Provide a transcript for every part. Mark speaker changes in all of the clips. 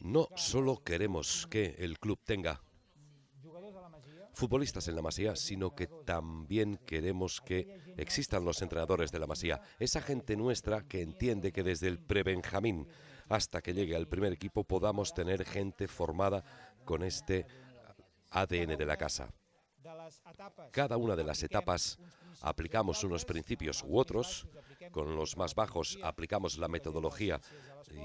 Speaker 1: No solo queremos que el club tenga futbolistas en la Masía, sino que también queremos que existan los entrenadores de la Masía, esa gente nuestra que entiende que desde el pre-Benjamín hasta que llegue al primer equipo podamos tener gente formada con este ADN de la casa. Cada una de las etapas aplicamos unos principios u otros, con los más bajos aplicamos la metodología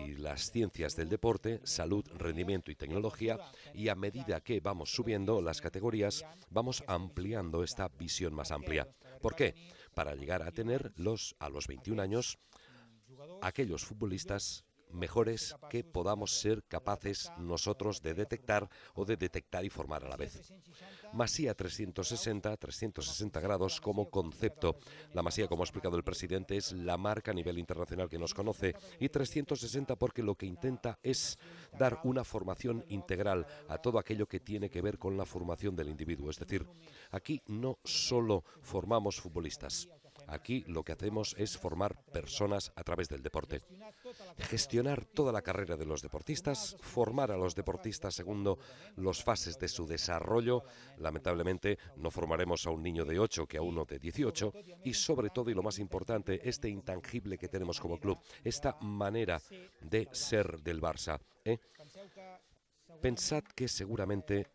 Speaker 1: y las ciencias del deporte, salud, rendimiento y tecnología, y a medida que vamos subiendo las categorías, vamos ampliando esta visión más amplia. ¿Por qué? Para llegar a tener los, a los 21 años aquellos futbolistas mejores que podamos ser capaces nosotros de detectar o de detectar y formar a la vez. Masía 360, 360 grados como concepto. La masía, como ha explicado el presidente, es la marca a nivel internacional que nos conoce y 360 porque lo que intenta es dar una formación integral a todo aquello que tiene que ver con la formación del individuo. Es decir, aquí no solo formamos futbolistas, Aquí lo que hacemos es formar personas a través del deporte. Gestionar toda la carrera de los deportistas, formar a los deportistas según los fases de su desarrollo. Lamentablemente no formaremos a un niño de 8 que a uno de 18 y sobre todo y lo más importante, este intangible que tenemos como club, esta manera de ser del Barça. ¿eh? Pensad que seguramente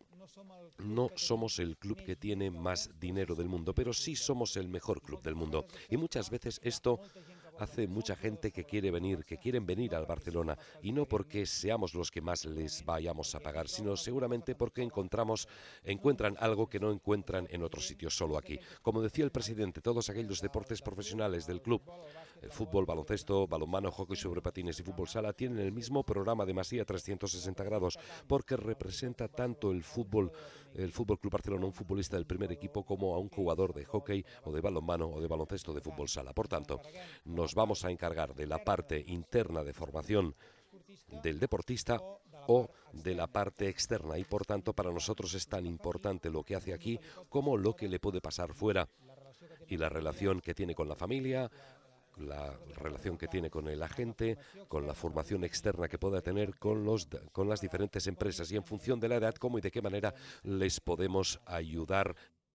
Speaker 1: no somos el club que tiene más dinero del mundo, pero sí somos el mejor club del mundo. Y muchas veces esto hace mucha gente que quiere venir, que quieren venir al Barcelona, y no porque seamos los que más les vayamos a pagar, sino seguramente porque encontramos, encuentran algo que no encuentran en otros sitios, solo aquí. Como decía el presidente, todos aquellos deportes profesionales del club, el fútbol, baloncesto, balonmano, hockey sobre patines y fútbol sala, tienen el mismo programa de Masía 360 grados, porque representa tanto el fútbol, el Fútbol Club Barcelona, un futbolista del primer equipo, como a un jugador de hockey o de balonmano o de baloncesto de fútbol sala. Por tanto, nos vamos a encargar de la parte interna de formación del deportista o de la parte externa y por tanto para nosotros es tan importante lo que hace aquí como lo que le puede pasar fuera y la relación que tiene con la familia, la relación que tiene con el agente, con la formación externa que pueda tener con, con las diferentes empresas y en función de la edad, cómo y de qué manera les podemos ayudar